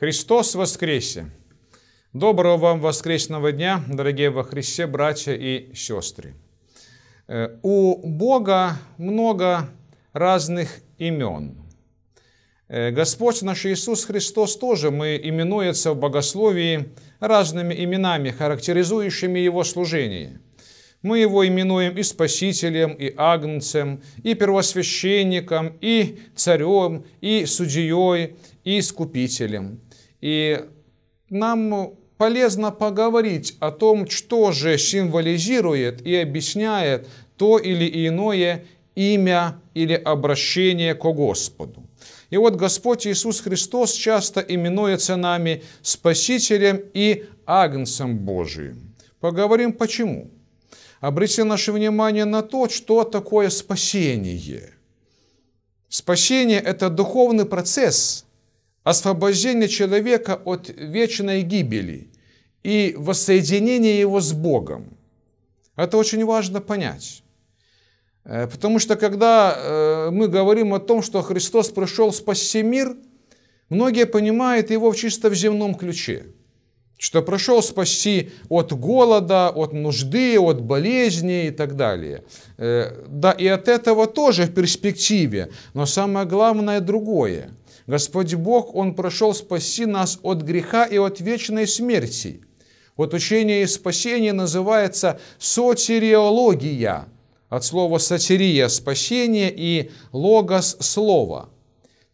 Христос воскресе! Доброго вам воскресного дня, дорогие во Христе, братья и сестры! Э, у Бога много разных имен. Э, Господь наш Иисус Христос тоже мы именуется в богословии разными именами, характеризующими Его служение. Мы Его именуем и Спасителем, и Агнцем, и Первосвященником, и Царем, и Судьей, и Искупителем – и нам полезно поговорить о том, что же символизирует и объясняет то или иное имя или обращение к Господу. И вот Господь Иисус Христос часто именуется нами Спасителем и Агнцем Божиим. Поговорим почему. Обратите наше внимание на то, что такое спасение. Спасение – это духовный процесс – освобождение человека от вечной гибели и воссоединение его с Богом. Это очень важно понять. Э, потому что когда э, мы говорим о том, что Христос пришел спасти мир, многие понимают его чисто в земном ключе. Что прошел спасти от голода, от нужды, от болезни и так далее. Э, да и от этого тоже в перспективе. Но самое главное другое – Господь Бог, Он прошел спаси нас от греха и от вечной смерти. Вот учение и спасение называется сотериология, от слова сотерия – спасение и логос – слово –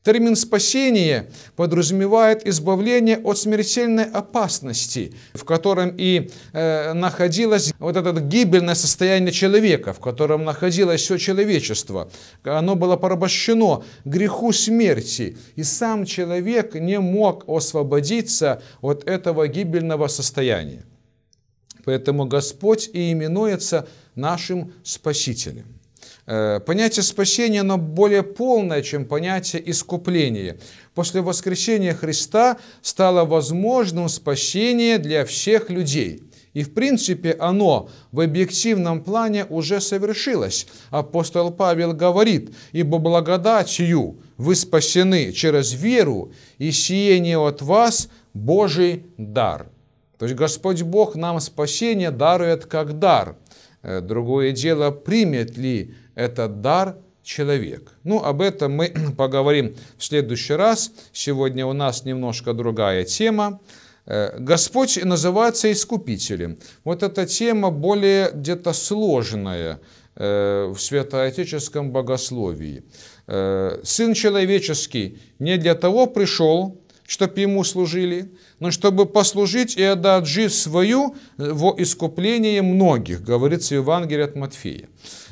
Термин «спасение» подразумевает избавление от смертельной опасности, в котором и э, находилось вот это гибельное состояние человека, в котором находилось все человечество. Оно было порабощено греху смерти, и сам человек не мог освободиться от этого гибельного состояния. Поэтому Господь и именуется нашим Спасителем. Э, понятие спасения, оно более полное, чем понятие искупления. После воскрешения Христа стало возможным спасение для всех людей. И в принципе оно в объективном плане уже совершилось. Апостол Павел говорит, «Ибо благодатью вы спасены через веру, и сиение от вас Божий дар». То есть Господь Бог нам спасение дарует как дар – Э, другое дело, примет ли этот дар человек. Ну, об этом мы поговорим в следующий раз. Сегодня у нас немножко другая тема. Э, Господь называется Искупителем. Вот эта тема более где-то сложная э, в святоотеческом богословии. Сын человеческий не для того пришел, чтобы ему служили, но чтобы послужить и отдать жизнь свою э, во искупление многих, говорится в Евангелии от Матфея.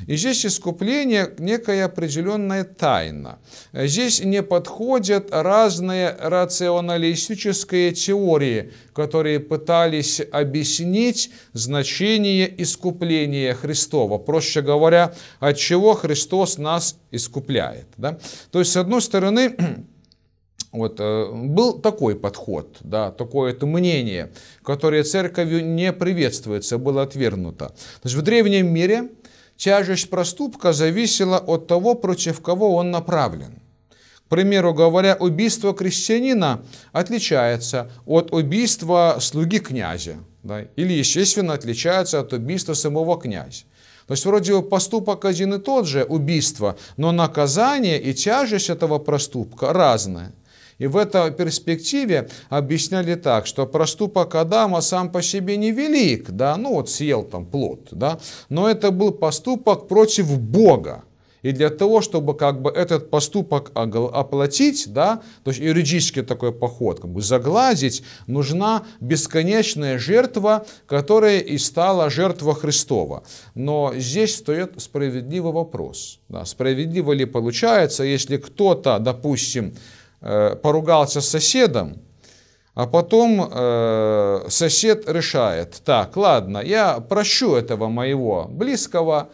И здесь искупление – некая определенная тайна. Здесь не подходят разные рационалистические теории, которые пытались объяснить значение искупления Христова. Проще говоря, от чего Христос нас искупляет. Да? То есть, с одной стороны, Вот, э, был такой подход, да, такое это мнение, которое церковью не приветствуется, было отвергнуто. То есть в древнем мире тяжесть проступка зависела от того, против кого он направлен. К примеру говоря, убийство крестьянина отличается от убийства слуги князя. Да, или, естественно, отличается от убийства самого князя. То есть вроде бы поступок один и тот же, убийство, но наказание и тяжесть этого проступка разные. И в этой перспективе объясняли так, что проступок Адама сам по себе не велик, да, ну вот съел там плод, да, но это был поступок против Бога. И для того, чтобы как бы этот поступок оплатить, да, то есть юридически такой поход, как бы загладить, нужна бесконечная жертва, которая и стала жертва Христова. Но здесь стоит справедливый вопрос. Да, справедливо ли получается, если кто-то, допустим, Э, поругался с соседом, а потом э, сосед решает, так, ладно, я прощу этого моего близкого,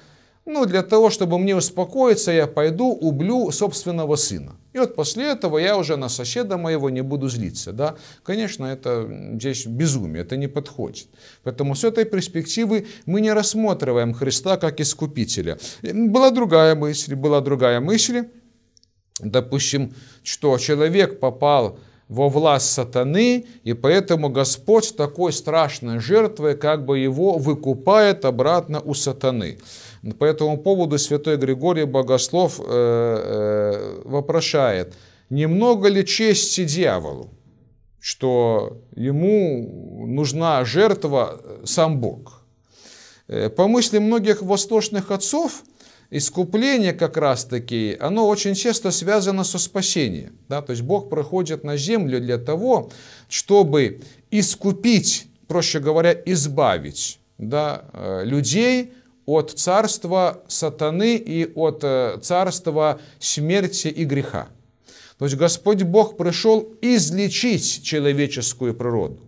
ну, для того, чтобы мне успокоиться, я пойду пойдуублю собственного сына. И вот после этого я уже на соседа моего не буду злиться. Да? Конечно, это здесь безумие, это не подходит. Поэтому с этой перспективы мы не рассматриваем Христа как искупителя. Была другая мысль, была другая мысль допустим, что человек попал во власть сатаны, и поэтому Господь такой страшной жертвой как бы его выкупает обратно у сатаны. По этому поводу святой Григорий Богослов э, э, вопрошает, немного ли чести дьяволу, что ему нужна жертва э, сам Бог. По мысли многих восточных отцов, искупление как раз-таки, оно очень часто связано со спасением. Да? То есть Бог проходит на землю для того, чтобы искупить, проще говоря, избавить да, э, людей от царства сатаны и от э, царства смерти и греха. То есть Господь Бог пришел излечить человеческую природу,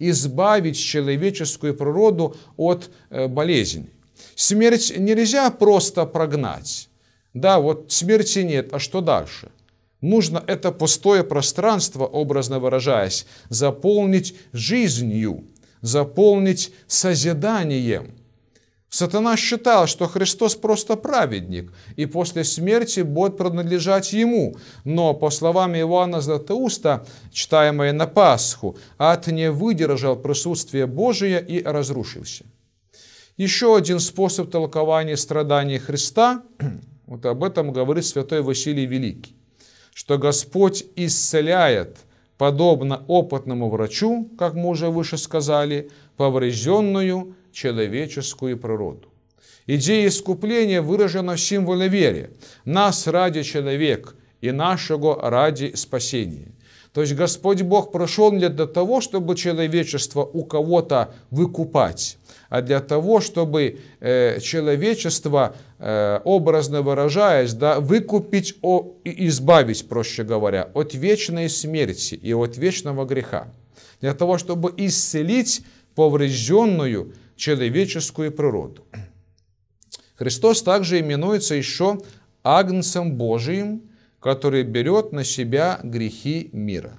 избавить человеческую природу от э, болезней. Смерть нельзя просто прогнать. Да, вот смерти нет, а что дальше? Нужно это пустое пространство, образно выражаясь, заполнить жизнью, заполнить созиданием. Сатана считал, что Христос просто праведник, и после смерти будет принадлежать ему. Но, по словам Иоанна Златоуста, читаемое на Пасху, ад не выдержал присутствие Божие и разрушился. Еще один способ толкования страданий Христа, вот об этом говорит святой Василий Великий, что Господь исцеляет, подобно опытному врачу, как мы уже выше сказали, поврежденную человеческую природу. Идея искупления выражена в символе вере. Нас ради человек и нашего ради спасения. То есть Господь Бог прошел не для того, чтобы человечество у кого-то выкупать, а для того, чтобы э, человечество, э, образно выражаясь, да, выкупить и избавить, проще говоря, от вечной смерти и от вечного греха. Для того, чтобы исцелить поврежденную человеческую природу. Христос также именуется еще Агнцем Божиим, который берет на себя грехи мира.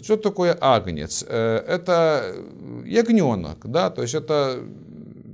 Что такое агнец? Э, это э, ягненок, да, то есть это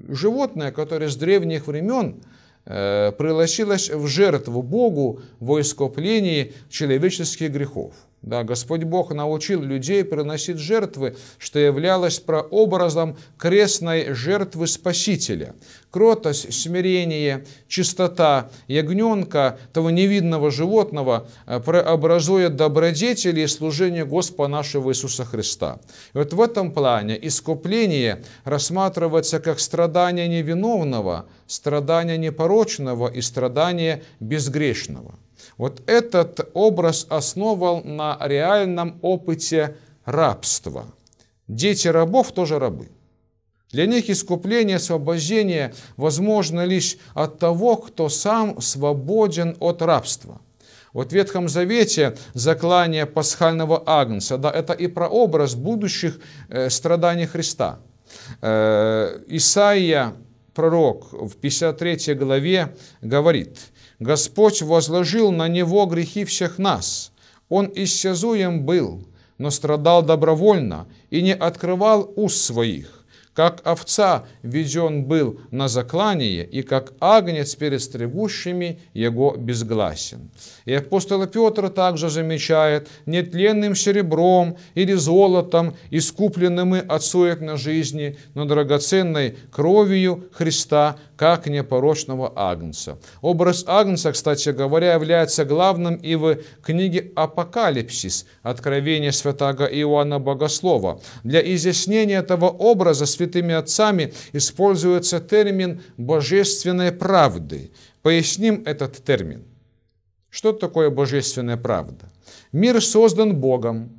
животное, которое с древних времен э, прилащилось в жертву Богу в искуплении человеческих грехов. Да, Господь Бог научил людей приносить жертвы, что являлось прообразом крестной жертвы Спасителя. Кротость, смирение, чистота ягненка, того невидного животного, э, прообразует добродетели и служение Господа нашего Иисуса Христа. И вот в этом плане искупление рассматривается как страдание невиновного, страдание непорочного и страдание безгрешного. Вот этот образ основал на реальном опыте рабства. Дети рабов тоже рабы. Для них искупление, освобождение возможно лишь от того, кто сам свободен от рабства. Вот в Ветхом Завете заклание пасхального агнца, да, это и про образ будущих э, страданий Христа. Э, Исаия, пророк, в 53 главе говорит – Господь возложил на него грехи всех нас. Он иссязуем был, но страдал добровольно и не открывал уст своих. Как овца везен был на заклание, и как агнец перед стригущими его безгласен. И апостол Петр также замечает, нетленным серебром или золотом, искупленным от от на жизни, но драгоценной кровью Христа как непорочного Агнца. Образ Агнца, кстати говоря, является главным и в книге «Апокалипсис» Откровение святого Иоанна Богослова. Для изъяснения этого образа святыми отцами используется термин «божественной правды». Поясним этот термин. Что такое божественная правда? Мир создан Богом,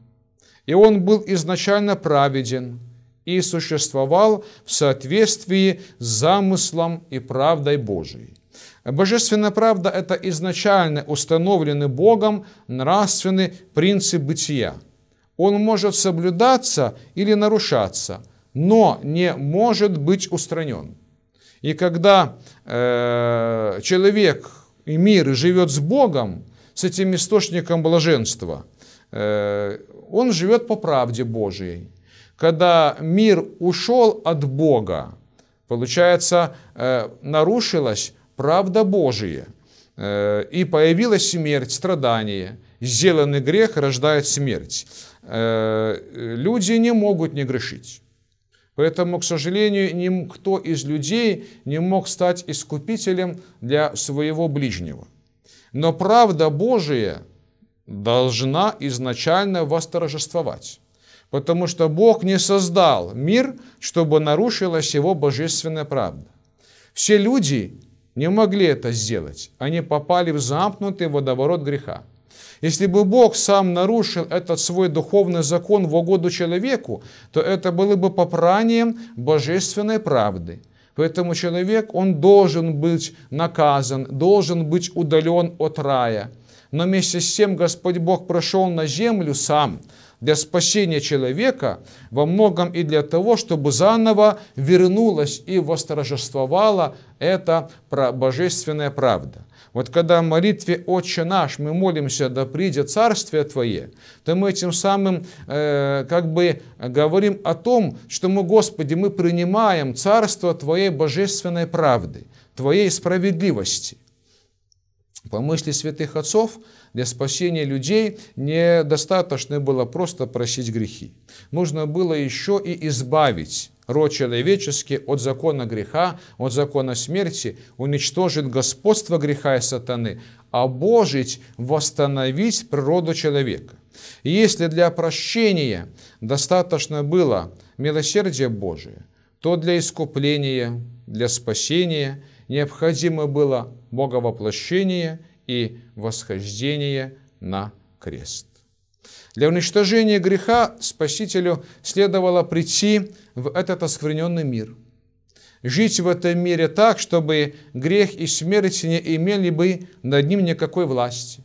и он был изначально праведен – и существовал в соответствии с замыслом и правдой Божией. Божественная правда – это изначально установленный Богом нравственный принцип бытия. Он может соблюдаться или нарушаться, но не может быть устранен. И когда э, человек и мир живет с Богом, с этим источником блаженства, э, он живет по правде Божией когда мир ушел от Бога, получается, э, нарушилась правда Божия, э, и появилась смерть, страдание. Сделанный грех рождает смерть. Э, люди не могут не грешить. Поэтому, к сожалению, никто из людей не мог стать искупителем для своего ближнего. Но правда Божия должна изначально восторжествовать потому что Бог не создал мир, чтобы нарушилась его божественная правда. Все люди не могли это сделать. Они попали в замкнутый водоворот греха. Если бы Бог сам нарушил этот свой духовный закон в угоду человеку, то это было бы попранием божественной правды. Поэтому человек, он должен быть наказан, должен быть удален от рая. Но вместе с тем Господь Бог прошел на землю сам – для спасения человека, во многом и для того, чтобы заново вернулась и восторжествовала эта божественная правда. Вот когда в молитве «Отче наш» мы молимся «Да придет Царствие Твое», то мы этим самым э, как бы говорим о том, что мы, Господи, мы принимаем Царство Твоей божественной правды, Твоей справедливости – по мысли святых отцов, для спасения людей недостаточно было просто просить грехи. Нужно было еще и избавить род человеческий от закона греха, от закона смерти, уничтожить господство греха и сатаны, обожить, восстановить природу человека. И если для прощения достаточно было милосердия Божие, то для искупления, для спасения – необходимо было боговоплощение и восхождение на крест. Для уничтожения греха Спасителю следовало прийти в этот оскверненный мир. Жить в этом мире так, чтобы грех и смерть не имели бы над ним никакой власти.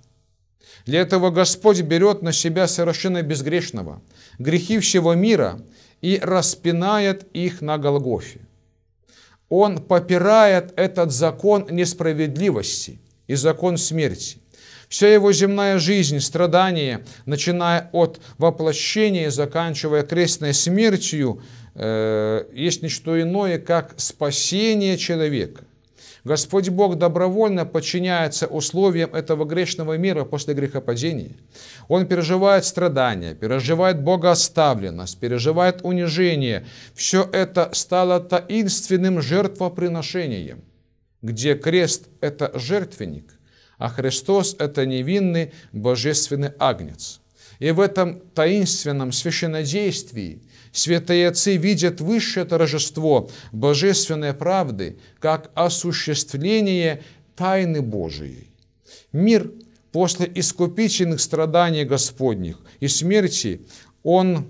Для этого Господь берет на себя совершенно безгрешного, грехи всего мира и распинает их на Голгофе он попирает этот закон несправедливости и закон смерти. Вся его земная жизнь, страдания, начиная от воплощения заканчивая крестной смертью, э, есть ничто иное, как спасение человека. Господь Бог добровольно подчиняется условиям этого грешного мира после грехопадения. Он переживает страдания, переживает богооставленность, переживает унижение. Все это стало таинственным жертвоприношением, где крест – это жертвенник, а Христос – это невинный божественный агнец. И в этом таинственном священнодействии – Святые отцы видят высшее торжество божественной правды как осуществление тайны Божией. Мир после искупительных страданий Господних и смерти, он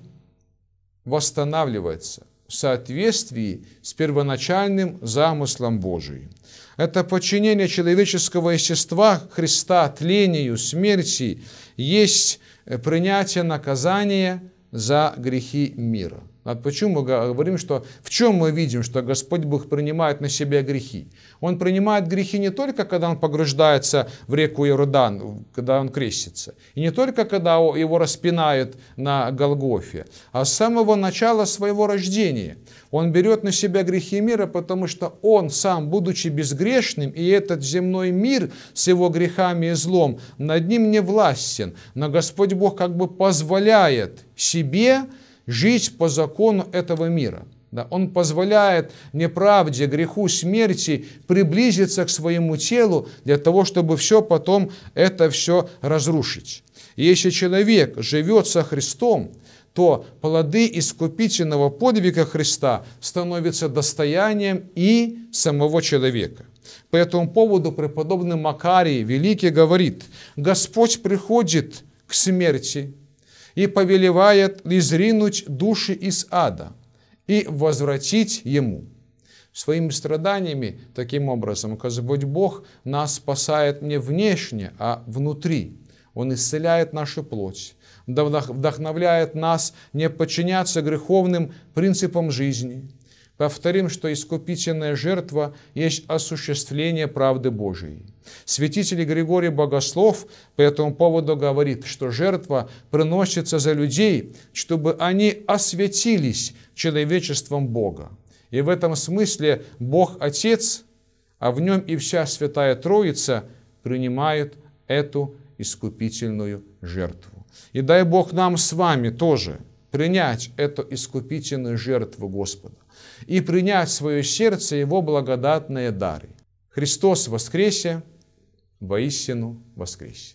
восстанавливается в соответствии с первоначальным замыслом Божиим. Это подчинение человеческого естества Христа тлению, смерти, есть принятие наказания – за грехи мира. А почему мы говорим, что в чем мы видим, что Господь Бог принимает на себя грехи? Он принимает грехи не только, когда он погружается в реку Иордан, когда он крестится, и не только, когда его распинают на Голгофе, а с самого начала своего рождения. Он берет на себя грехи мира, потому что он сам, будучи безгрешным, и этот земной мир с его грехами и злом, над ним не властен. Но Господь Бог как бы позволяет себе жить по закону этого мира. Да, он позволяет неправде, греху, смерти приблизиться к своему телу для того, чтобы все потом это все разрушить. И если человек живет со Христом, то плоды искупительного подвига Христа становятся достоянием и самого человека. По этому поводу преподобный Макарий Великий говорит, «Господь приходит к смерти, и повелевает изринуть души из ада и возвратить ему. Своими страданиями, таким образом, Господь Бог нас спасает не внешне, а внутри. Он исцеляет нашу плоть, вдохновляет нас не подчиняться греховным принципам жизни – Повторим, что искупительная жертва есть осуществление правды Божией. Святитель Григорий Богослов по этому поводу говорит, что жертва приносится за людей, чтобы они осветились человечеством Бога. И в этом смысле Бог Отец, а в нем и вся Святая Троица принимают эту искупительную жертву. И дай Бог нам с вами тоже – принять эту искупительную жертву Господа и принять в свое сердце Его благодатные дары. Христос воскресе, воистину воскресе.